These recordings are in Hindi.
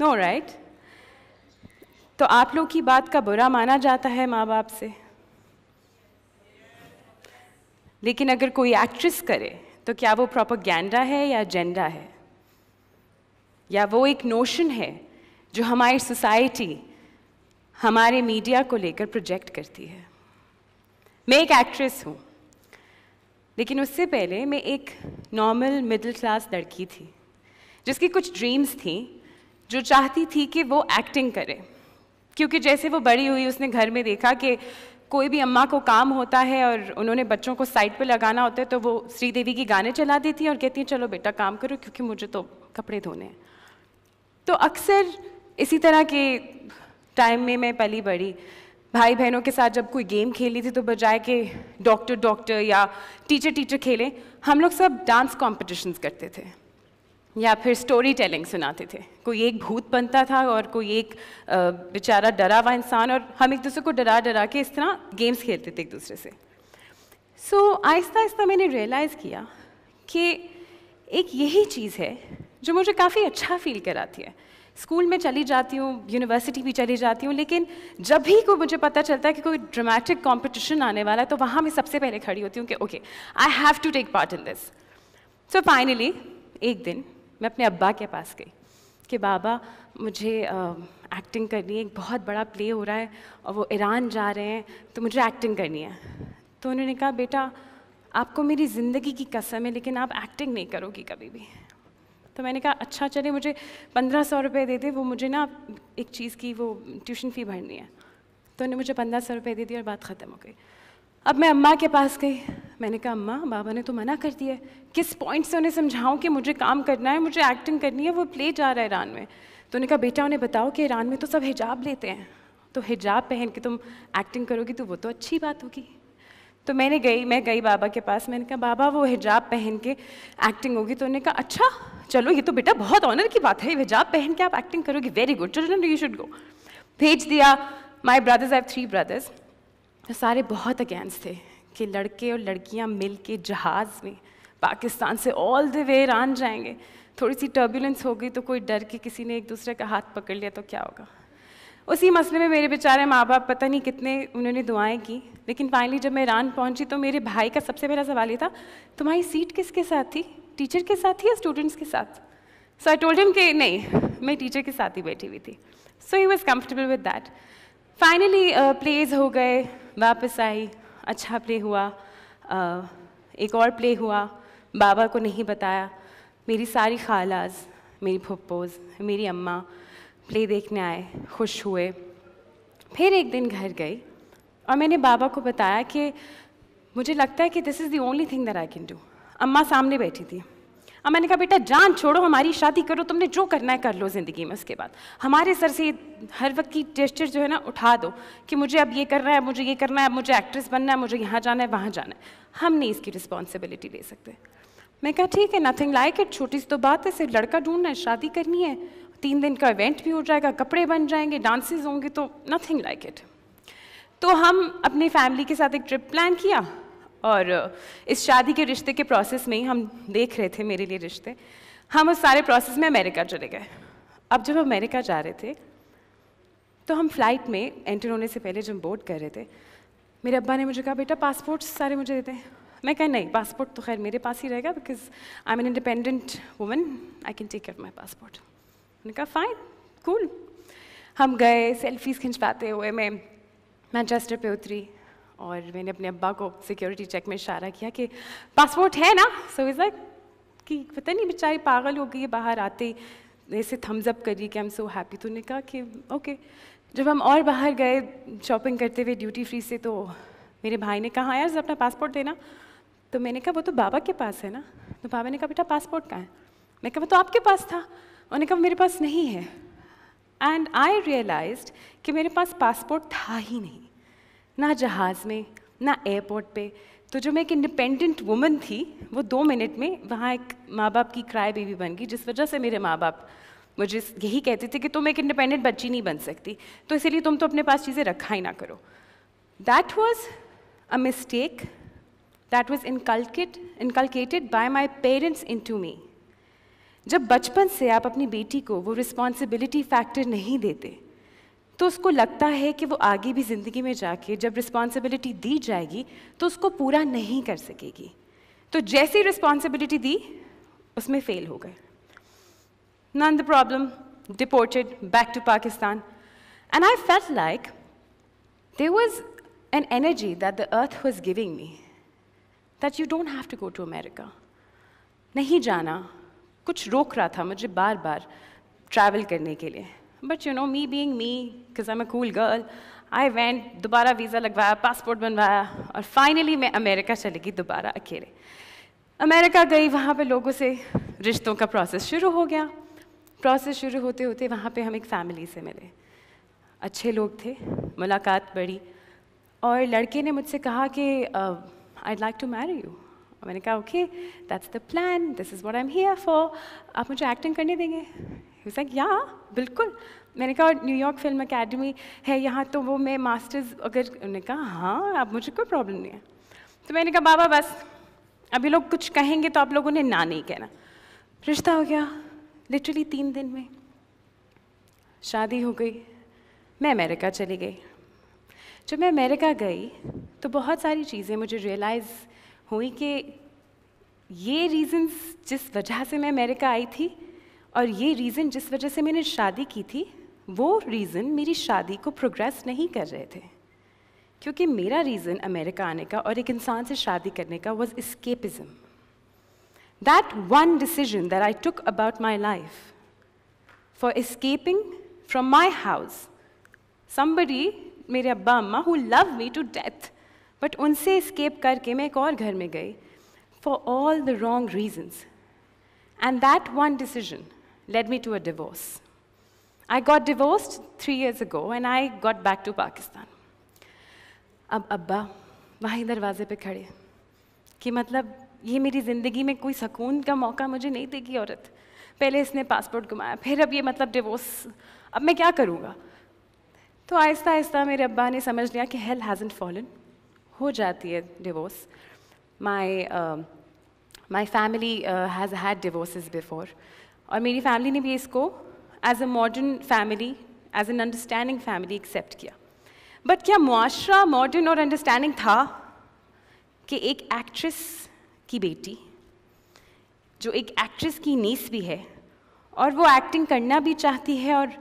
नो राइट तो आप लोग की बात का बुरा माना जाता है माँ बाप से लेकिन अगर कोई एक्ट्रेस करे तो क्या वो प्रोपोगेंडा है या एजेंडा है या वो एक नोशन है जो हमारी सोसाइटी हमारे मीडिया को लेकर प्रोजेक्ट करती है मैं एक एक्ट्रेस हूँ लेकिन उससे पहले मैं एक नॉर्मल मिडिल क्लास लड़की थी जिसकी कुछ ड्रीम्स थी जो चाहती थी कि वो एक्टिंग करे क्योंकि जैसे वो बड़ी हुई उसने घर में देखा कि कोई भी अम्मा को काम होता है और उन्होंने बच्चों को साइड पे लगाना होता है तो वो श्रीदेवी की गाने चला देती हैं और कहती हैं चलो बेटा काम करो क्योंकि मुझे तो कपड़े धोने हैं तो अक्सर इसी तरह के टाइम में मैं पली बड़ी भाई बहनों के साथ जब कोई गेम खेली थी तो बजाय के डॉक्टर डॉक्टर या टीचर टीचर खेलें हम लोग सब डांस कॉम्पिटिशन्स करते थे या फिर स्टोरी टेलिंग सुनाते थे कोई एक भूत बनता था और कोई एक बेचारा डरा हुआ इंसान और हम एक दूसरे को डरा डरा के इस तरह गेम्स खेलते थे एक दूसरे से सो so, आहिस्ता आहिस्ता मैंने रियलाइज़ किया कि एक यही चीज़ है जो मुझे काफ़ी अच्छा फील कराती है स्कूल में चली जाती हूँ यूनिवर्सिटी भी चली जाती हूँ लेकिन जब भी कोई मुझे पता चलता है कि कोई ड्रामेटिक कॉम्पिटिशन आने वाला है तो वहाँ मैं सबसे पहले खड़ी होती हूँ कि okay I have to take part in this so finally एक दिन मैं अपने अब्बा के पास गई कि बाबा मुझे एक्टिंग करनी है एक बहुत बड़ा प्ले हो रहा है और वो ईरान जा रहे हैं तो मुझे एक्टिंग करनी है तो उन्होंने कहा बेटा आपको मेरी ज़िंदगी की कसम है लेकिन आप एक्टिंग नहीं करोगी कभी भी तो मैंने कहा अच्छा चले मुझे पंद्रह सौ रुपये दे दे वो मुझे ना एक चीज़ की वो ट्यूशन फ़ी भरनी है तो उन्होंने मुझे पंद्रह सौ रुपये दे दी और बात ख़त्म हो गई अब मैं अम्मा के पास गई मैंने कहा अम्मा बाबा ने तो मना कर दिया किस पॉइंट से उन्हें समझाऊं कि मुझे काम करना है मुझे एक्टिंग करनी है वो प्ले जा रहा है ईरान में तो उन्हें कहा बेटा उन्हें बताओ कि ईरान में तो सब हिजाब लेते हैं तो हिजाब पहन के तुम एक्टिंग करोगी तो वो तो अच्छी बात होगी तो मैंने गई मैं गई बाबा के पास मैंने कहा बाबा वो हिजाब पहन के एक्टिंग होगी तो उन्होंने कहा अच्छा चलो ये तो बेटा बहुत ऑनर की बात है हिजाब पहन के आप एक्टिंग करोगी very good children you should go भेज दिया my brothers I three brothers तो सारे बहुत अगेंस्ट थे कि लड़के और लड़कियां मिल के जहाज़ में पाकिस्तान से ऑल द वे ईरान जाएंगे थोड़ी सी टर्बुलेंस हो गई तो कोई डर के किसी ने एक दूसरे का हाथ पकड़ लिया तो क्या होगा उसी मसले में मेरे बेचारे माँ बाप पता नहीं कितने उन्होंने दुआएं की लेकिन फाइनली जब मैं ईरान पहुँची तो मेरे भाई का सबसे पहला सवाल ये था तुम्हारी सीट किसके साथ थी टीचर के साथ थी या स्टूडेंट्स के साथ सो आई टोल्ड हिम कि नहीं मैं टीचर के साथ ही बैठी हुई थी so he was comfortable with that finally plays uh, हो गए वापस आई अच्छा प्ले हुआ uh, एक और प्ले हुआ बाबा को नहीं बताया मेरी सारी खालाज मेरी फुप्पोज मेरी अम्मा प्ले देखने आए खुश हुए फिर एक दिन घर गई और मैंने बाबा को बताया कि मुझे लगता है कि this is the only thing that I can do अम्मा सामने बैठी थी अब मैंने कहा बेटा जान छोड़ो हमारी शादी करो तुमने जो करना है कर लो ज़िंदगी में उसके बाद हमारे सर से हर वक्त की टेस्टर जो है ना उठा दो कि मुझे अब ये करना है मुझे ये करना है मुझे एक्ट्रेस बनना है मुझे यहाँ जाना है वहाँ जाना है हम नहीं इसकी रिस्पॉन्सिबिलिटी ले सकते मैं कहा ठीक है नथिंग लाइक इट छोटी सी तो बात है सिर्फ लड़का ढूंढना है शादी करनी है तीन दिन का इवेंट भी हो जाएगा कपड़े बन जाएंगे डांसेस होंगे तो नथिंग लाइक इट तो हम अपनी फैमिली के साथ एक ट्रिप प्लान किया और इस शादी के रिश्ते के प्रोसेस में ही हम देख रहे थे मेरे लिए रिश्ते हम उस सारे प्रोसेस में अमेरिका चले गए अब जब अमेरिका जा रहे थे तो हम फ्लाइट में एंटर होने से पहले जब बोर्ड कर रहे थे मेरे अब्बा ने मुझे कहा बेटा पासपोर्ट सारे मुझे देते हैं मैं कहा नहीं पासपोर्ट तो खैर मेरे पास ही रहेगा because I am an independent woman I can take care my passport मैंने कहा फाइन कूल हम गए सेल्फीज खिंच पाते हुए मैं मैनचेस्टर पे उतरी और मैंने अपने अब्बा को सिक्योरिटी चेक में इशारा किया कि पासपोर्ट है ना सो इज़ लाइक कि पता नहीं बेचारी पागल हो गई बाहर आते ऐसे थम्स अप करिए कि आई एम सो हैप्पी तो उन्होंने कहा कि ओके जब हम और बाहर गए शॉपिंग करते हुए ड्यूटी फ्री से तो मेरे भाई ने कहा यार अपना पासपोर्ट देना तो मैंने कहा वो तो बाबा के पास है ना तो बाबा ने कहा बेटा पासपोर्ट कहाँ है मैंने कहा वो तो आपके पास था उन्होंने कहा मेरे पास नहीं है एंड आई रियलाइज कि मेरे पास पासपोर्ट था ही नहीं ना जहाज़ में ना एयरपोर्ट पे तो जो मैं एक इंडिपेंडेंट वुमन थी वो दो मिनट में वहाँ एक माँ बाप की क्राई बेबी बन गई जिस वजह से मेरे माँ बाप मुझे यही कहते थे कि तुम एक इंडिपेंडेंट बच्ची नहीं बन सकती तो इसीलिए तुम तो अपने पास चीज़ें रखा ही ना करो that was a mistake that was inculcate inculcated by my parents into me जब बचपन से आप अपनी बेटी को वो रिस्पॉन्सिबिलिटी फैक्टर नहीं देते तो उसको लगता है कि वो आगे भी ज़िंदगी में जाके जब रिस्पॉन्सिबिलिटी दी जाएगी तो उसको पूरा नहीं कर सकेगी तो जैसी रिस्पॉन्सिबिलिटी दी उसमें फेल हो गए none the problem deported back to Pakistan and I felt like they was an energy that the earth was giving me that you don't have to go to America नहीं जाना कुछ रोक रहा था मुझे बार बार ट्रैवल करने के लिए but you know me being me because I am a cool girl I went दोबारा वीज़ा लगवाया पासपोर्ट बनवाया और फाइनली मैं अमेरिका चली गई दोबारा अकेले अमेरिका गई वहाँ पे लोगों से रिश्तों का प्रोसेस शुरू हो गया प्रोसेस शुरू होते होते वहाँ पे हम एक फैमिली से मिले अच्छे लोग थे मुलाकात बढ़ी और लड़के ने मुझसे कहा कि I like to marry you मैंने कहा okay that's the plan this is what I am here for आप मुझे एक्टिंग करने देंगे he was like, yeah, बिल्कुल मैंने कहा न्यूयॉर्क फिल्म अकेडमी है यहाँ तो वो मैं मास्टर्स अगर उन्होंने कहा हाँ अब मुझे कोई प्रॉब्लम नहीं है तो मैंने कहा बाबा बस अभी लोग कुछ कहेंगे तो आप लोगों ने ना नहीं कहना रिश्ता हो गया लिटरली तीन दिन में शादी हो गई मैं अमेरिका चली गई जब मैं अमेरिका गई तो बहुत सारी चीज़ें मुझे रियलाइज़ हुई कि ये रीज़न्स जिस वजह से मैं अमेरिका आई थी और ये रीज़न जिस वजह से मैंने शादी की थी वो रीज़न मेरी शादी को प्रोग्रेस नहीं कर रहे थे क्योंकि मेरा रीज़न अमेरिका आने का और एक इंसान से शादी करने का was escapism that one decision that I took about my life for escaping from my house somebody मेरे अब्बा अम्मा who love me to death but उनसे इस्केप करके मैं एक और घर में गई for all the wrong reasons and that one decision led me to a divorce. I got divorced three years ago and I got back to Pakistan. अब अब्बा वहीं दरवाजे पे खड़े कि मतलब ये मेरी ज़िंदगी में कोई सुकून का मौका मुझे नहीं देगी औरत पहले इसने पासपोर्ट घुमाया फिर अब ये मतलब डिवोर्स अब मैं क्या करूँगा तो आहिस्ता आहिस्ता मेरे अब्बा ने समझ लिया कि हेल हैज़न फॉलन हो जाती है divorce my my family has had divorce before और मेरी फैमिली ने भी इसको as a modern family as an understanding family accept किया बट क्या मुआरा मॉडर्न और अंडरस्टैंडिंग था कि एक एक्ट्रेस की बेटी जो एक एक्ट्रेस की नीस भी है और वो एक्टिंग करना भी चाहती है और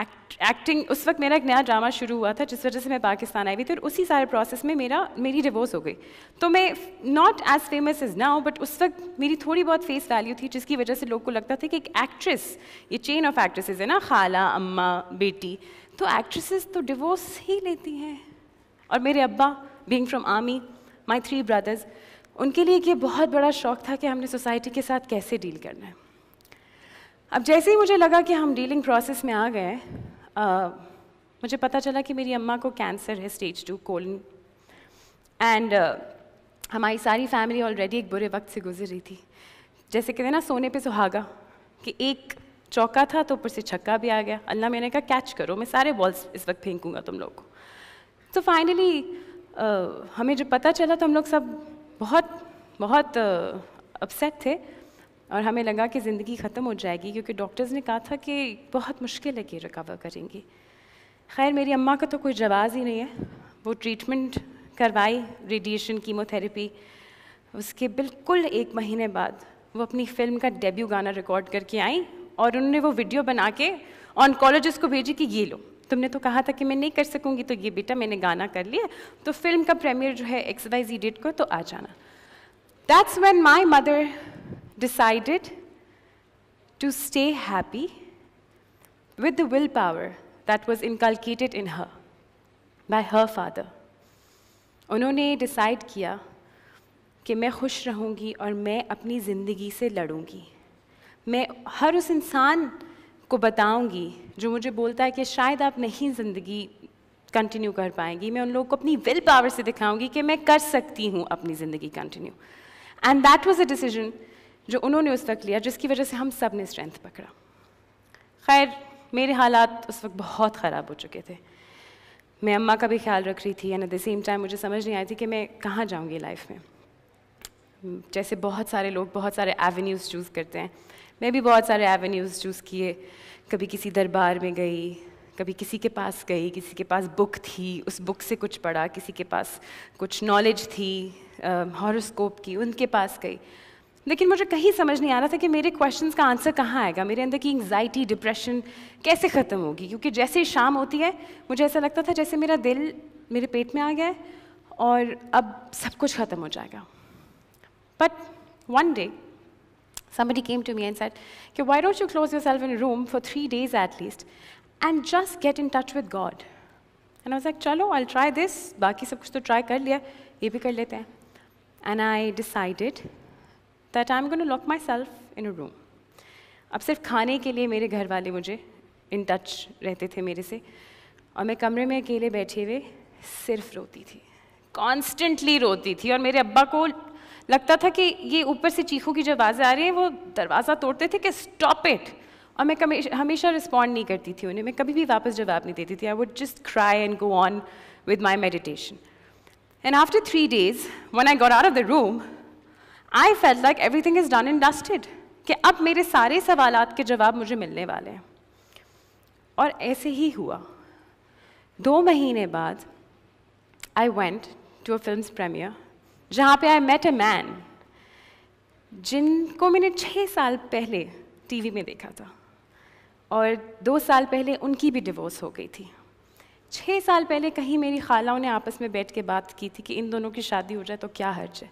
एक्ट एक्टिंग उस वक्त मेरा एक नया ड्रामा शुरू हुआ था जिस वजह से मैं पाकिस्तान आई हुई थी और उसी सारे प्रोसेस में मेरा मेरी डिवोर्स हो गई तो मैं not as famous is now but उस वक्त मेरी थोड़ी बहुत फेस वैल्यू थी जिसकी वजह से लोग को लगता था कि एक एक्ट्रेस ये चेन ऑफ एक्ट्रेस है ना खाला अम्मा बेटी तो एक्ट्रेसेस तो डिवोर्स ही लेती हैं और मेरे अब्बा being from army my three brothers उनके लिए ये बहुत बड़ा शौक था कि हमने सोसाइटी के साथ कैसे डील करना है अब जैसे ही मुझे लगा कि हम डीलिंग प्रोसेस में आ गए मुझे पता चला कि मेरी अम्मा को कैंसर है स्टेज टू कोलन एंड हमारी सारी फैमिली ऑलरेडी एक बुरे वक्त से गुजर रही थी जैसे कहते ना सोने पे सुहागा कि एक चौका था तो ऊपर से छक्का भी आ गया अल्लाह मैंने कहा कैच करो मैं सारे बॉल्स इस वक्त फेंकूँगा तुम लोग को तो फाइनली हमें जब पता चला तो हम लोग सब बहुत बहुत अपसेट थे और हमें लगा कि ज़िंदगी ख़त्म हो जाएगी क्योंकि डॉक्टर्स ने कहा था कि बहुत मुश्किल है कि रिकवर करेंगी खैर मेरी अम्मा का तो कोई जवाब ही नहीं है वो ट्रीटमेंट करवाई रेडिएशन कीमोथेरेपी उसके बिल्कुल एक महीने बाद वो अपनी फिल्म का डेब्यू गाना रिकॉर्ड करके आई और उन्होंने वो वीडियो बना के ऑनकोलॉजिस्ट को भेजी कि ये लो तुमने तो कहा था कि मैं नहीं कर सकूंगी तो ये बेटा मैंने गाना कर लिया तो फिल्म का प्रीमियर जो है एक्स वाई जी डेट को तो आ जाना that's when my mother decided to stay happy with the willpower that was inculcated in her by her father. उन्होंने डिसाइड किया कि मैं खुश रहूँगी और मैं अपनी ज़िंदगी से लड़ूँगी मैं हर उस इंसान को बताऊँगी जो मुझे बोलता है कि शायद आप नहीं ज़िंदगी कंटिन्यू कर पाएंगी मैं उन लोगों को अपनी विल पावर से दिखाऊँगी कि मैं कर सकती हूँ अपनी ज़िंदगी continue and that was a decision जो उन्होंने उस वक्त लिया जिसकी वजह से हम सब ने स्ट्रेंथ पकड़ा खैर मेरे हालात उस वक्त बहुत ख़राब हो चुके थे मैं अम्मा का भी ख्याल रख रही थी and at the same time मुझे समझ नहीं आई थी कि मैं कहाँ जाऊँगी लाइफ में हम्म, जैसे बहुत सारे लोग बहुत सारे एवेन्यूज़ चूज़ करते हैं मैं भी बहुत सारे एवेन्यूज़ चूज़ किए कभी किसी दरबार में गई कभी किसी के पास गई किसी के पास बुक थी उस बुक से कुछ पढ़ा किसी के पास कुछ नॉलेज थी हॉरोस्कोप की उनके पास गई लेकिन मुझे कहीं समझ नहीं आ रहा था कि मेरे क्वेश्चन का आंसर कहाँ आएगा मेरे अंदर की एंगजाइटी डिप्रेशन कैसे ख़त्म होगी क्योंकि जैसे ही शाम होती है मुझे ऐसा लगता था जैसे मेरा दिल मेरे पेट में आ गया है और अब सब कुछ ख़त्म हो जाएगा but one day Sami came to me and said कि why don't you close yourself in room for three days at least and just get in touch with God and I was चलो आई ट्राई दिस बाकी सब कुछ तो ट्राई कर लिया ये भी कर लेते हैं and I decided that I am gonna lock myself in a room अब सिर्फ खाने के लिए मेरे घर वाले मुझे इन टच रहते थे मेरे से और मैं कमरे में अकेले बैठे हुए सिर्फ रोती थी कॉन्स्टेंटली रोती थी और मेरे अब्बा को लगता था कि ये ऊपर से चीखों की जो आवाज़ें आ रही हैं वो दरवाज़ा तोड़ते थे कि स्टॉप इट और मैं हमेशा रिस्पॉन्ड नहीं करती थी उन्हें मैं कभी भी वापस जवाब नहीं देती थी I would just cry and go on with my meditation and after three days one I got out of the room I fell like thing is done and dusted कि अब मेरे सारे सवाल के जवाब मुझे मिलने वाले हैं और ऐसे ही हुआ दो महीने बाद I went to a film premiere जहाँ पे आई मेट अ मैन जिनको मैंने छः साल पहले टीवी में देखा था और दो साल पहले उनकी भी डिवोर्स हो गई थी छः साल पहले कहीं मेरी खालाओं ने आपस में बैठ के बात की थी कि इन दोनों की शादी हो जाए तो क्या हर्ज है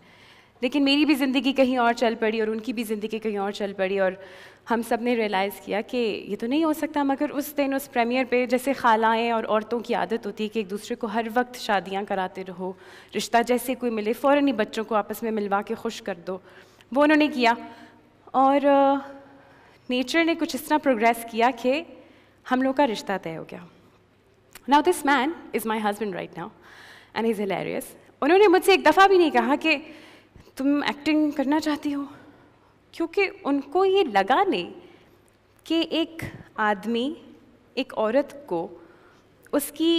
लेकिन मेरी भी ज़िंदगी कहीं और चल पड़ी और उनकी भी ज़िंदगी कहीं और चल पड़ी और हम सब ने रियलाइज़ किया कि ये तो नहीं हो सकता मगर उस दिन उस प्रीमियर पे जैसे खालाएँ और औरतों की आदत होती है कि एक दूसरे को हर वक्त शादियाँ कराते रहो रिश्ता जैसे कोई मिले फ़ौर ही बच्चों को आपस में मिलवा के खुश कर दो वो उन्होंने किया और नेचर ने कुछ इस तरह प्रोग्रेस किया कि हम लोग का रिश्ता तय हो गया now this man is my husband right now and is hilarious उन्होंने मुझसे एक दफ़ा भी नहीं कहा कि तुम एक्टिंग करना चाहती हो क्योंकि उनको ये लगा नहीं कि एक आदमी एक औरत को उसकी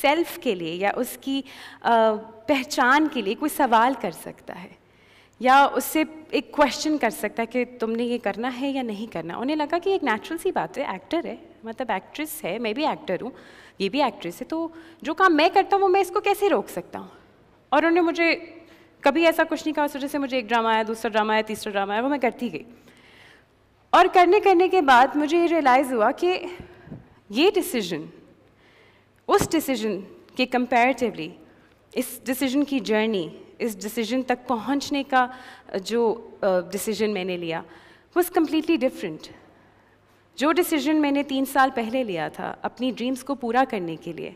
सेल्फ के लिए या उसकी पहचान के लिए कोई सवाल कर सकता है या उससे एक क्वेश्चन कर सकता है कि तुमने ये करना है या नहीं करना उन्हें लगा कि एक नेचुरल सी बात है एक्टर है मतलब एक्ट्रेस है मैं भी एक्टर हूँ ये भी एक्ट्रेस है तो जो काम मैं करता हूँ वो मैं इसको कैसे रोक सकता हूँ और उन्होंने मुझे कभी ऐसा कुछ नहीं कहा उस वजह से मुझे एक ड्रामा आया दूसरा ड्रामा आया तीसरा ड्रामा आया वो मैं करती गई और करने करने के बाद मुझे ये रियलाइज़ हुआ कि ये डिसीजन उस डिसीजन के कंपैरेटिवली इस डिसीजन की जर्नी इस डिसीजन तक पहुंचने का जो डिसीजन uh, मैंने लिया वॉज कम्प्लीटली डिफरेंट जो डिसीजन मैंने तीन साल पहले लिया था अपनी ड्रीम्स को पूरा करने के लिए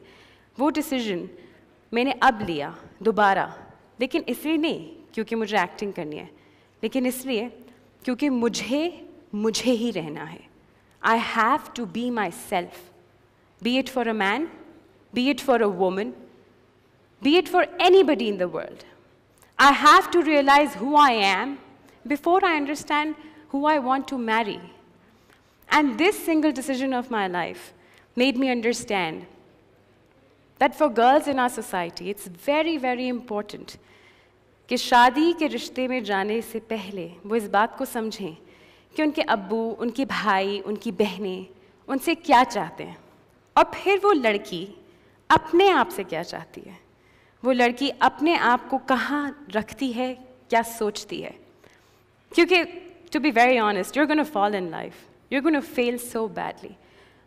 वो डिसीजन मैंने अब लिया दोबारा लेकिन इसलिए नहीं क्योंकि मुझे एक्टिंग करनी है लेकिन इसलिए क्योंकि मुझे मुझे ही रहना है I have to be myself be it for a man be it for a woman be it for anybody in the world I have to realise who I am before I understand who I want to marry and this single decision of my life made me understand that for girls in our society, it's very, very important कि शादी के रिश्ते में जाने से पहले वो इस बात को समझें कि उनके अब्बू उनके भाई उनकी बहनें उनसे क्या चाहते हैं और फिर वो लड़की अपने आप से क्या चाहती है वो लड़की अपने आप को कहाँ रखती है क्या सोचती है क्योंकि to be very honest you you're gonna fall in life you you're gonna fail so badly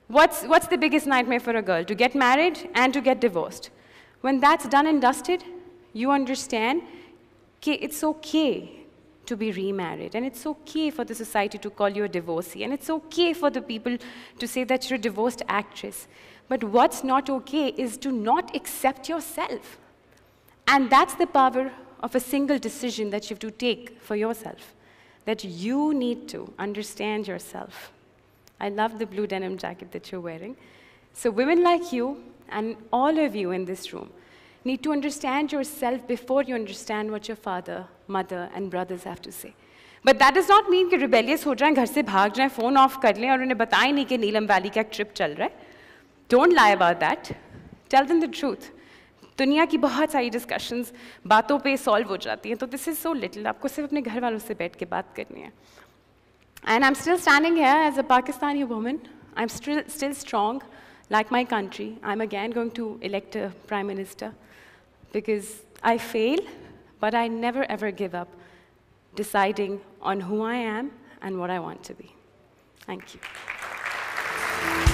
What's, what's the biggest nightmare for a girl? To get married and to get divorced. When that's done and dusted, you understand it's okay to be remarried, and it's okay for the society to call you a divorcee, and it's okay for the people to say that you're a divorced actress. But what's not okay is to not accept yourself. And that's the power of a single decision that you have to take for yourself, that you need to understand yourself. I love the blue denim jacket that you're wearing. So women like you, and all of you in this room, need to understand yourself before you understand what your father, mother, and brothers have to say. But that does not mean that rebellious ho rahe ghar se bhag rahe phone off kar le aur unhe batai nahi ki Neelam Valley ka trip chal raha hai. Don't lie about that. Tell them the truth. दुनिया की बहुत सारी डिस्कशंस बातों पे सॉल्व हो जाती हैं तो दिस इज सो लिटिल आपको सिर्फ अपने घर वालों से बैठ के बात करनी and I'm still standing here as a Pakistani woman. I'm still, still strong, like my country. I'm again going to elect a prime minister because I fail, but I never ever give up deciding on who I am and what I want to be. Thank you.